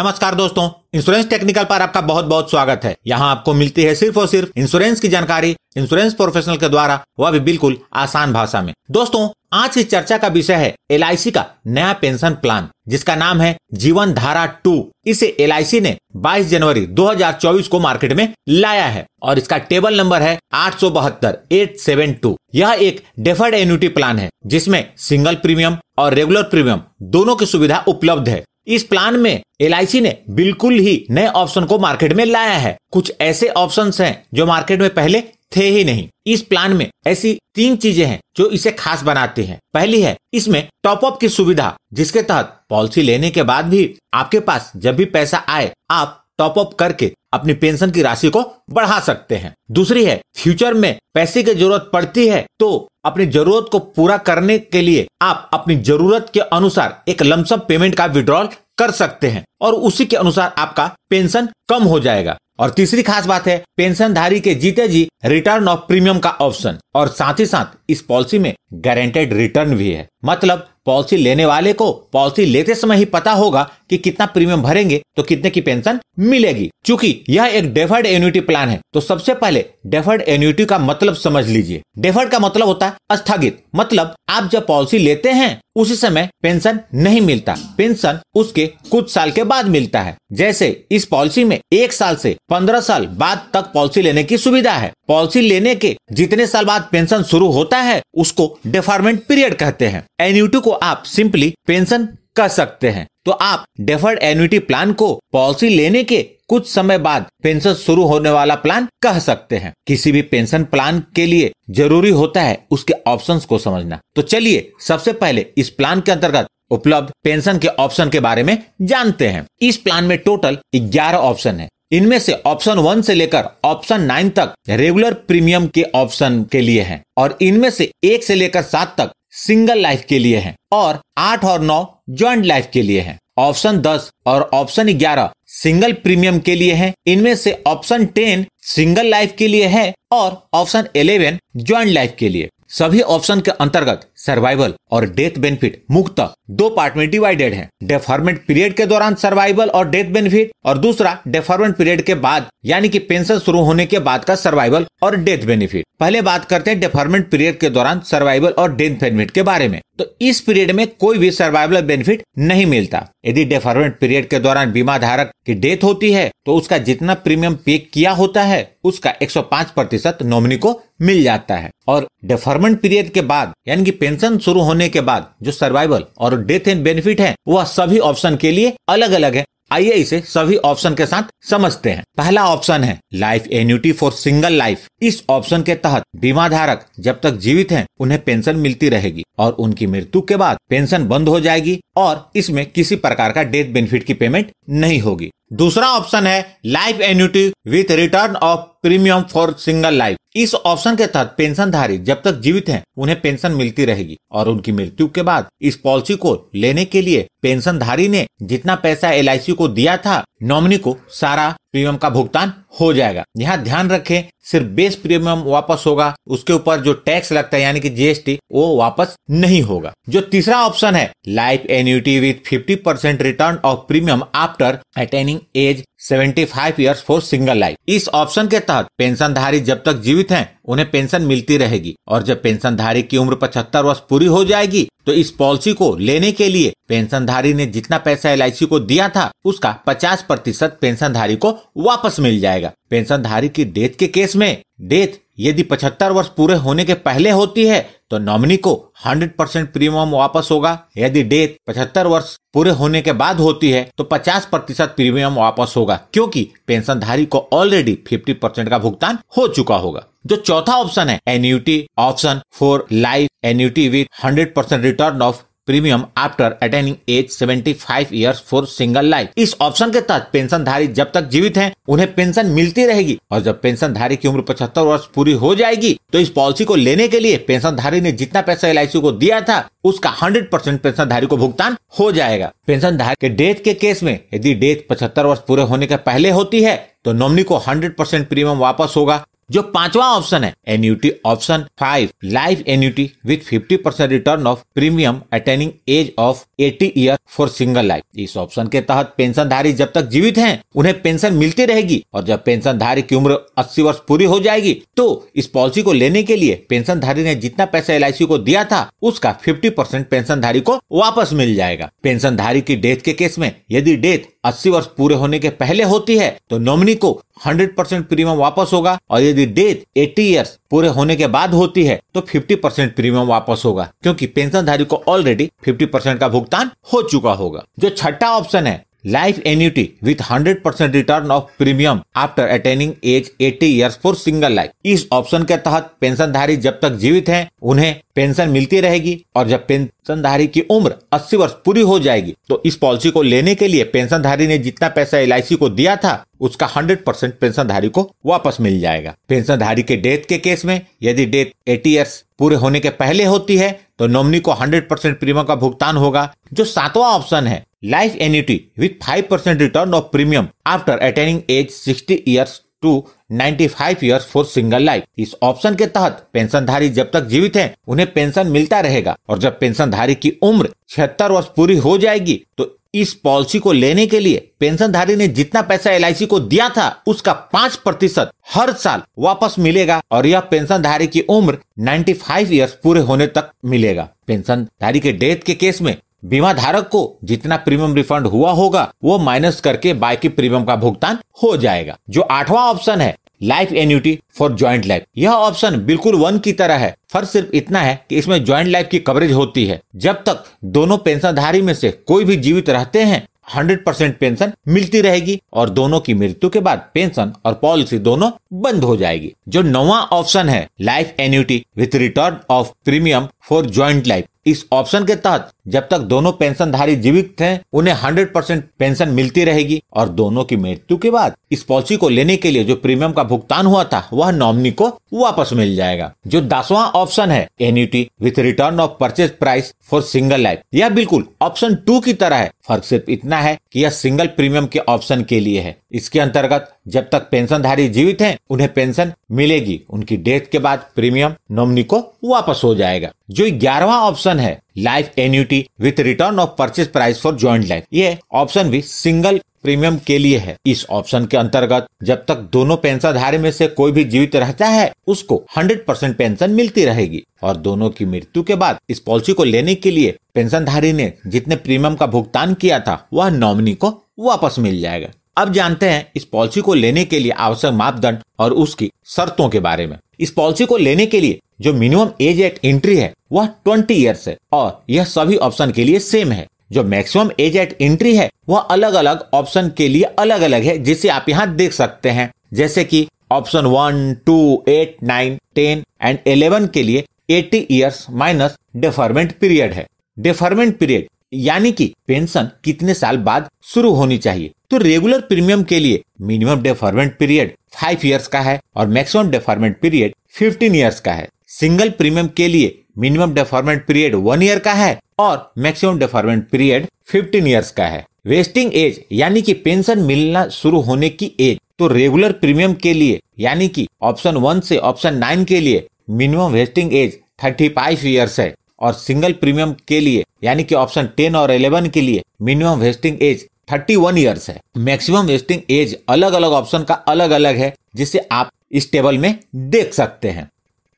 नमस्कार दोस्तों insurance technical पर आपका बहुत बहुत स्वागत है यहाँ आपको मिलती है सिर्फ और सिर्फ इंश्योरेंस की जानकारी इंश्योरेंस प्रोफेशनल के द्वारा वह भी बिल्कुल आसान भाषा में दोस्तों आज की चर्चा का विषय है एल का नया पेंशन प्लान जिसका नाम है जीवन धारा टू इसे एल ने 22 जनवरी 2024 को मार्केट में लाया है और इसका टेबल नंबर है आठ सौ बहत्तर एट सेवन टू यह एक डेफर्ड एन्यूटी प्लान है जिसमें सिंगल प्रीमियम और रेगुलर प्रीमियम दोनों की सुविधा उपलब्ध है इस प्लान में एल ने बिल्कुल ही नए ऑप्शन को मार्केट में लाया है कुछ ऐसे ऑप्शन हैं जो मार्केट में पहले थे ही नहीं इस प्लान में ऐसी तीन चीजें हैं जो इसे खास बनाती हैं। पहली है इसमें टॉप अप की सुविधा जिसके तहत पॉलिसी लेने के बाद भी आपके पास जब भी पैसा आए आप टॉप अप करके अपनी पेंशन की राशि को बढ़ा सकते हैं दूसरी है फ्यूचर में पैसे की जरूरत पड़ती है तो अपनी जरूरत को पूरा करने के लिए आप अपनी जरूरत के अनुसार एक लमसम पेमेंट का विड्रॉल कर सकते हैं और उसी के अनुसार आपका पेंशन कम हो जाएगा और तीसरी खास बात है पेंशनधारी के जीते जी रिटर्न ऑफ प्रीमियम का ऑप्शन और साथ ही साथ इस पॉलिसी में गारंटेड रिटर्न भी है मतलब पॉलिसी लेने वाले को पॉलिसी लेते समय ही पता होगा कि कितना प्रीमियम भरेंगे तो कितने की पेंशन मिलेगी चूंकि यह एक डेफर्ड एन्यूटी प्लान है तो सबसे पहले डेफर्ड एन्यूटी का मतलब समझ लीजिए डेफर्ड का मतलब होता है स्थगित मतलब आप जब पॉलिसी लेते हैं उसी समय पेंशन नहीं मिलता पेंशन उसके कुछ साल के बाद मिलता है जैसे इस पॉलिसी में एक साल से पंद्रह साल बाद तक पॉलिसी लेने की सुविधा है पॉलिसी लेने के जितने साल बाद पेंशन शुरू होता है उसको डिफार्मेंट पीरियड कहते हैं एन्यूटी को आप सिंपली पेंशन कह सकते हैं तो आप डेफर्ड एन्यूटी प्लान को पॉलिसी लेने के कुछ समय बाद पेंशन शुरू होने वाला प्लान कह सकते हैं किसी भी पेंशन प्लान के लिए जरूरी होता है उसके ऑप्शंस को समझना तो चलिए सबसे पहले इस प्लान के अंतर्गत उपलब्ध पेंशन के ऑप्शन के बारे में जानते हैं इस प्लान में टोटल 11 ऑप्शन है इनमें से ऑप्शन वन से लेकर ऑप्शन नाइन तक रेगुलर प्रीमियम के ऑप्शन के लिए है और इनमें से एक से लेकर सात तक सिंगल लाइफ के लिए है और आठ और नौ ज्वाइंट लाइफ के लिए है ऑप्शन दस और ऑप्शन ग्यारह सिंगल प्रीमियम के लिए है इनमें से ऑप्शन टेन सिंगल लाइफ के लिए है और ऑप्शन इलेवन ज्वाइंट लाइफ के लिए सभी ऑप्शन के अंतर्गत सर्वाइवल और डेथ बेनिफिट मुक्त दो पार्ट में डिवाइडेड है डेफॉर्मेंट पीरियड के दौरान सर्वाइवल और डेथ बेनिफिट और दूसरा डेफॉर्मेंट पीरियड के बाद यानी कि पेंशन शुरू होने के बाद का सर्वाइवल और डेथ बेनिफिट पहले बात करते हैं डेफॉर्मेंट पीरियड के दौरान सर्वाइवल और डेथ बेनिफिट के बारे में तो इस पीरियड में कोई भी सर्वाइवल बेनिफिट नहीं मिलता यदि डेफरमेंट पीरियड के दौरान बीमा धारक की डेथ होती है तो उसका जितना प्रीमियम पे किया होता है उसका 105 प्रतिशत नॉमिनी को मिल जाता है और डेफरमेंट पीरियड के बाद यानी कि पेंशन शुरू होने के बाद जो सर्वाइवल और डेथ एंड बेनिफिट है वह सभी ऑप्शन के लिए अलग अलग है आइए इसे सभी ऑप्शन के साथ समझते हैं पहला ऑप्शन है life annuity for single life इस ऑप्शन के तहत बीमा धारक जब तक जीवित हैं उन्हें पेंशन मिलती रहेगी और उनकी मृत्यु के बाद पेंशन बंद हो जाएगी और इसमें किसी प्रकार का डेथ बेनिफिट की पेमेंट नहीं होगी दूसरा ऑप्शन है life annuity with return of premium for single life इस ऑप्शन के तहत पेंशनधारी जब तक जीवित हैं उन्हें पेंशन मिलती रहेगी और उनकी मृत्यु के बाद इस पॉलिसी को लेने के लिए पेंशनधारी ने जितना पैसा एल को दिया था नॉमिनी को सारा प्रीमियम का भुगतान हो जाएगा यहाँ ध्यान रखें सिर्फ बेस प्रीमियम वापस होगा उसके ऊपर जो टैक्स लगता है यानी कि जीएसटी वो वापस नहीं होगा जो तीसरा ऑप्शन है life annuity with 50 percent return of premium after attaining age seventy five years for single life इस ऑप्शन के तहत पेंशनधारी जब तक जीवित हैं उन्हें पेंशन मिलती रहेगी और जब पेंशनधारी की उम्र पचहत्तर वर्ष पूरी हो जाएगी तो इस पॉलिसी को लेने के लिए पेंशनधारी ने जितना पैसा एल को दिया था उसका पचास प्रतिशत पेंशनधारी को वापस मिल जाएगा पेंशनधारी की डेथ के केस में डेथ यदि पचहत्तर वर्ष पूरे होने के पहले होती है तो नॉमिनी को 100 परसेंट प्रीमियम वापस होगा यदि डेथ पचहत्तर वर्ष पूरे होने के बाद होती है तो 50 प्रतिशत प्रीमियम वापस होगा क्योंकि पेंशनधारी को ऑलरेडी 50 परसेंट का भुगतान हो चुका होगा जो चौथा ऑप्शन है annuity option for life annuity with 100 percent return of premium after attaining age 75 years for single life इस ऑप्शन के तहत पेंशनधारी जब तक जीवित हैं उन्हें पेंशन मिलती रहेगी और जब पेंशनधारी की उम्र 75 वर्ष पूरी हो जाएगी तो इस पॉलिसी को लेने के लिए पेंशनधारी ने जितना पैसा एल को दिया था उसका 100 परसेंट पेंशनधारी को भुगतान हो जाएगा पेंशनधारी के डेथ के केस में यदि डेथ पचहत्तर वर्ष पूरे होने के पहले होती है तो नॉमनी को 100 परसेंट प्रीमियम वापस होगा जो पांचवा ऑप्शन है annuity option five life annuity with fifty percent return of premium attaining age of eighty year for single life इस ऑप्शन के तहत पेंशनधारी जब तक जीवित हैं उन्हें पेंशन मिलती रहेगी और जब पेंशनधारी की उम्र अस्सी वर्ष पूरी हो जाएगी तो इस पॉलिसी को लेने के लिए पेंशनधारी ने जितना पैसा एल को दिया था उसका फिफ्टी परसेंट पेंशनधारी को वापस मिल जाएगा पेंशनधारी की डेथ के केस में यदि डेथ अस्सी वर्ष पूरे होने के पहले होती है तो नॉमिनी को 100 परसेंट प्रीमियम वापस होगा और यदि डेथ 80 इयर्स पूरे होने के बाद होती है तो 50 परसेंट प्रीमियम वापस होगा क्योंकि पेंशनधारी को ऑलरेडी 50 परसेंट का भुगतान हो चुका होगा जो छठा ऑप्शन है Life annuity with 100% return of premium after attaining age 80 years for single life इस ऑप्शन के तहत पेंशनधारी जब तक जीवित हैं उन्हें पेंशन मिलती रहेगी और जब पेंशनधारी की उम्र 80 वर्ष पूरी हो जाएगी तो इस पॉलिसी को लेने के लिए पेंशनधारी ने जितना पैसा एल को दिया था उसका 100 परसेंट पेंशनधारी को वापस मिल जाएगा पेंशनधारी के डेथ के केस में यदि डेथ 80 इयर्स पूरे होने के पहले होती है तो नॉमिनी को 100 परसेंट प्रीमियम का भुगतान होगा जो सातवां ऑप्शन है life annuity with 5 percent return of premium after attaining age 60 years to 95 years for single life इस ऑप्शन के तहत पेंशनधारी जब तक जीवित हैं उन्हें पेंशन मिलता रहेगा और जब पेंशनधारी की उम्र छिहत्तर वर्ष पूरी हो जाएगी तो इस पॉलिसी को लेने के लिए पेंशनधारी ने जितना पैसा एल को दिया था उसका पाँच प्रतिशत हर साल वापस मिलेगा और यह पेंशनधारी की उम्र 95 ईयर्स पूरे होने तक मिलेगा पेंशनधारी के डेथ के केस में बीमा धारक को जितना प्रीमियम रिफंड हुआ होगा वो माइनस करके बाकी प्रीमियम का भुगतान हो जाएगा जो आठवां ऑप्शन है life annuity for joint life यह ऑप्शन बिल्कुल वन की तरह है फर्क सिर्फ इतना है कि इसमें ज्वाइंट लाइफ की कवरेज होती है जब तक दोनों पेंशनधारी में से कोई भी जीवित रहते हैं 100 परसेंट पेंशन मिलती रहेगी और दोनों की मृत्यु के बाद पेंशन और पॉलिसी दोनों बंद हो जाएगी जो नवा ऑप्शन है life annuity with return of premium for joint life इस ऑप्शन के तहत जब तक दोनों पेंशनधारी जीवित थे उन्हें 100 परसेंट पेंशन मिलती रहेगी और दोनों की मृत्यु के बाद इस पॉलिसी को लेने के लिए जो प्रीमियम का भुगतान हुआ था वह नॉमिनी को वापस मिल जाएगा जो दसवा ऑप्शन है annuity with return of purchase price for single life यह बिल्कुल ऑप्शन टू की तरह है फर्क सिर्फ इतना है कि यह सिंगल प्रीमियम के ऑप्शन के लिए है इसके अंतर्गत जब तक पेंशनधारी जीवित हैं उन्हें पेंशन मिलेगी उनकी डेथ के बाद प्रीमियम नॉमिनी को वापस हो जाएगा जो ग्यारहवा ऑप्शन है life annuity with return of purchase price for joint life ये ऑप्शन भी सिंगल प्रीमियम के लिए है इस ऑप्शन के अंतर्गत जब तक दोनों पेंशनधारी में से कोई भी जीवित रहता है उसको 100 परसेंट पेंशन मिलती रहेगी और दोनों की मृत्यु के बाद इस पॉलिसी को लेने के लिए पेंशनधारी ने जितने प्रीमियम का भुगतान किया था वह नॉमिनी को वापस मिल जाएगा अब जानते हैं इस पॉलिसी को लेने के लिए आवश्यक मापदंड और उसकी शर्तों के बारे में इस पॉलिसी को लेने के लिए जो मिनिमम एज एट एंट्री है वह ट्वेंटी ईयर्स है और यह सभी ऑप्शन के लिए सेम है जो मैक्सिमम एज एट एंट्री है वह अलग अलग ऑप्शन के लिए अलग अलग है जिसे आप यहाँ देख सकते हैं जैसे कि option one two eight nine ten and eleven के लिए eighty years minus deferment period है डेफरमेंट पीरियड यानी कि पेंशन कितने साल बाद शुरू होनी चाहिए तो रेगुलर प्रीमियम के लिए minimum deferment period five years का है और maximum deferment period fifteen years का है सिंगल प्रीमियम के लिए minimum deferment period one year का है और maximum deferment period fifteen years का है वेस्टिंग एज यानी कि पेंशन मिलना शुरू होने की एज तो रेगुलर प्रीमियम के लिए यानी कि ऑप्शन वन से ऑप्शन नाइन के लिए minimum vesting age thirty five years है और सिंगल प्रीमियम के लिए यानी कि ऑप्शन टेन और इलेवन के लिए minimum vesting age thirty one years है मैक्सिमम वेस्टिंग एज अलग अलग ऑप्शन का अलग अलग है जिसे आप इस टेबल में देख सकते हैं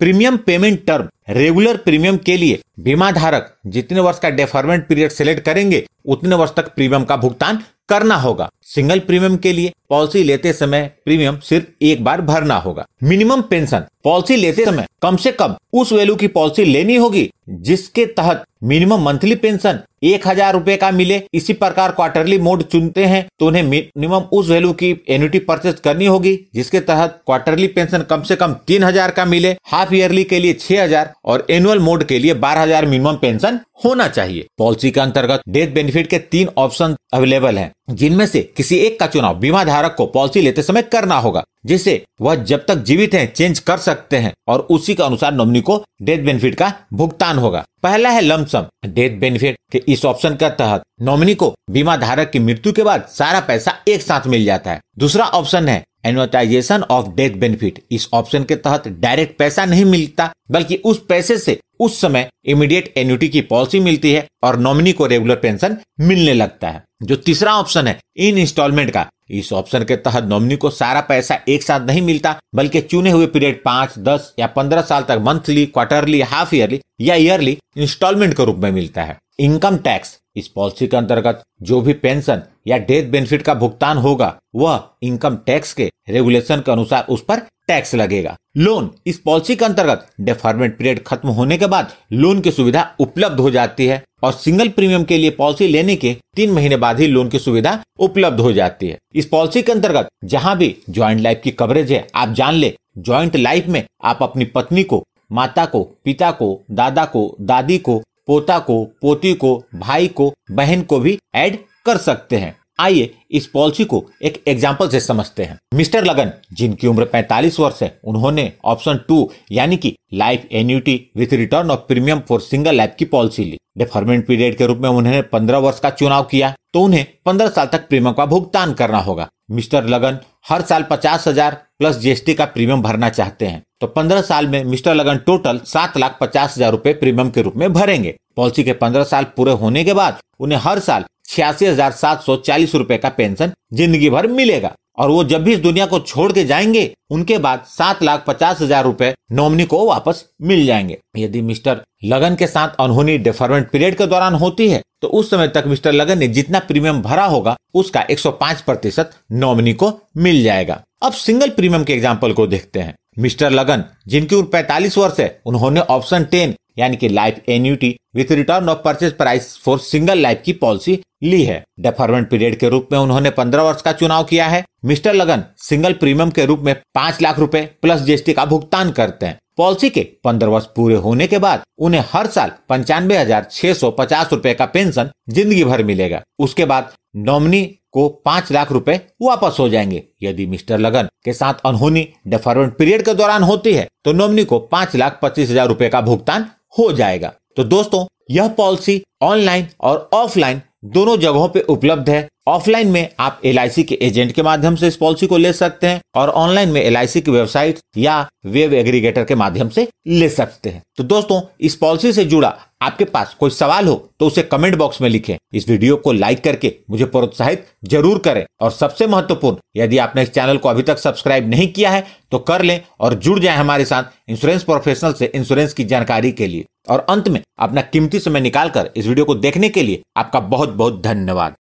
premium payment term regular premium के लिए बीमा धारक जितने वर्ष का डेफरमेंट पीरियड सिलेक्ट करेंगे उतने वर्ष तक प्रीमियम का भुगतान करना होगा सिंगल प्रीमियम के लिए पॉलिसी लेते समय प्रीमियम सिर्फ एक बार भरना होगा मिनिमम पेंशन पॉलिसी लेते समय कम से कम उस वैल्यू की पॉलिसी लेनी होगी जिसके तहत मिनिमम मंथली पेंशन एक हजार रूपए का मिले इसी प्रकार क्वार्टरली मोड चुनते हैं तो उन्हें मिनिमम उस वैल्यू की एन्यूटी परचेज करनी होगी जिसके तहत क्वार्टरली पेंशन कम से कम तीन हजार का मिले हाफ ईयरली के लिए छह हजार और एनुअल मोड के लिए बारह हजार मिनिमम पेंशन होना चाहिए पॉलिसी के अंतर्गत डेथ बेनिफिट के तीन ऑप्शन अवेलेबल है जिनमें से किसी एक का चुनाव बीमा धारा धारक को पॉलिसी लेते समय करना होगा जिसे वह जब तक जीवित हैं चेंज कर सकते हैं और उसी के अनुसार नॉमिनी को डेथ बेनिफिट का भुगतान होगा पहला है लमसम डेथ बेनिफिट के इस ऑप्शन के तहत नॉमिनी को बीमा धारक की मृत्यु के बाद सारा पैसा एक साथ मिल जाता है दूसरा ऑप्शन है एनवर्टाइजेशन ऑफ डेथ बेनिफिट इस ऑप्शन के तहत डायरेक्ट पैसा नहीं मिलता बल्कि उस पैसे से उस समय इमीडिएट एन्यूटी की पॉलिसी मिलती है और नॉमिनी को रेगुलर पेंशन मिलने लगता है जो तीसरा ऑप्शन है इन इंस्टॉलमेंट का इस ऑप्शन के तहत नॉमिनी को सारा पैसा एक साथ नहीं मिलता बल्कि चुने हुए पीरियड पांच दस या पंद्रह साल तक मंथली क्वार्टरली हाफ ईयरली या ईयरली इंस्टॉलमेंट के रूप में मिलता है इनकम टैक्स इस पॉलिसी के अंतर्गत जो भी पेंशन या डेथ बेनिफिट का भुगतान होगा वह इनकम टैक्स के रेगुलेशन के अनुसार उस पर टैक्स लगेगा लोन इस पॉलिसी के अंतर्गत डेफरमेंट पीरियड खत्म होने के बाद लोन की सुविधा उपलब्ध हो जाती है और सिंगल प्रीमियम के लिए पॉलिसी लेने के तीन महीने बाद ही लोन की सुविधा उपलब्ध हो जाती है इस पॉलिसी के अंतर्गत जहाँ भी ज्वाइंट लाइफ की कवरेज है आप जान ले ज्वाइंट लाइफ में आप अपनी पत्नी को माता को पिता को दादा को दादी को पोता को पोती को भाई को बहन को भी ऐड कर सकते हैं आइए इस पॉलिसी को एक एग्जाम्पल से समझते हैं मिस्टर लगन जिनकी उम्र 45 वर्ष है उन्होंने ऑप्शन टू यानी कि life annuity with return of premium for single life की पॉलिसी ली डिफरमेंट पीरियड के रूप में उन्होंने 15 वर्ष का चुनाव किया तो उन्हें 15 साल तक प्रीमियम का भुगतान करना होगा मिस्टर लगन हर साल पचास हजार प्लस जीएसटी का प्रीमियम भरना चाहते हैं तो पंद्रह साल में मिस्टर लगन टोटल सात लाख पचास हजार रूपए प्रीमियम के रूप में भरेंगे पॉलिसी के पंद्रह साल पूरे होने के बाद उन्हें हर साल छियासी हजार सात सौ चालीस रूपए का पेंशन जिंदगी भर मिलेगा और वो जब भी इस दुनिया को छोड़ के जाएंगे उनके बाद सात लाख पचास हजार रूपए नॉमिनी को वापस मिल जाएंगे यदि मिस्टर लगन के साथ अनहोनी डेफरमेंट पीरियड के दौरान होती है तो उस समय तक मिस्टर लगन ने जितना प्रीमियम भरा होगा उसका 105 प्रतिशत नॉमिनी को मिल जाएगा अब सिंगल प्रीमियम के एग्जाम्पल को देखते हैं मिस्टर लगन जिनकी उम्र पैतालीस वर्ष है उन्होंने ऑप्शन टेन यानी कि life annuity with return of purchase price for single life की पॉलिसी ली है डेफरमेंट पीरियड के रूप में उन्होंने पंद्रह वर्ष का चुनाव किया है मिस्टर लगन सिंगल प्रीमियम के रूप में पाँच लाख रूपए प्लस जीएसटी का भुगतान करते हैं पॉलिसी के पंद्रह वर्ष पूरे होने के बाद उन्हें हर साल पंचानवे हजार छह सौ पचास रूपए का पेंशन जिंदगी भर मिलेगा उसके बाद नॉमिनी को पाँच लाख रूपए वापस हो जाएंगे यदि मिस्टर लगन के साथ अनहोनी डेफरमेंट पीरियड के दौरान होती है तो नॉमिनी को पांच लाख पच्चीस हजार रूपए का भुगतान हो जाएगा तो दोस्तों यह पॉलिसी ऑनलाइन और ऑफलाइन दोनों जगहों पे उपलब्ध है ऑफलाइन में आप एल के एजेंट के माध्यम से इस पॉलिसी को ले सकते हैं और ऑनलाइन में एल की वेबसाइट या वेब एग्रीगेटर के माध्यम से ले सकते हैं तो दोस्तों इस पॉलिसी से जुड़ा आपके पास कोई सवाल हो तो उसे कमेंट बॉक्स में लिखें इस वीडियो को लाइक करके मुझे प्रोत्साहित जरूर करें और सबसे महत्वपूर्ण यदि आपने इस चैनल को अभी तक सब्सक्राइब नहीं किया है तो कर लें और जुड़ जाएं हमारे साथ इंश्योरेंस प्रोफेशनल से इंश्योरेंस की जानकारी के लिए और अंत में अपना कीमती समय निकालकर इस वीडियो को देखने के लिए आपका बहुत बहुत धन्यवाद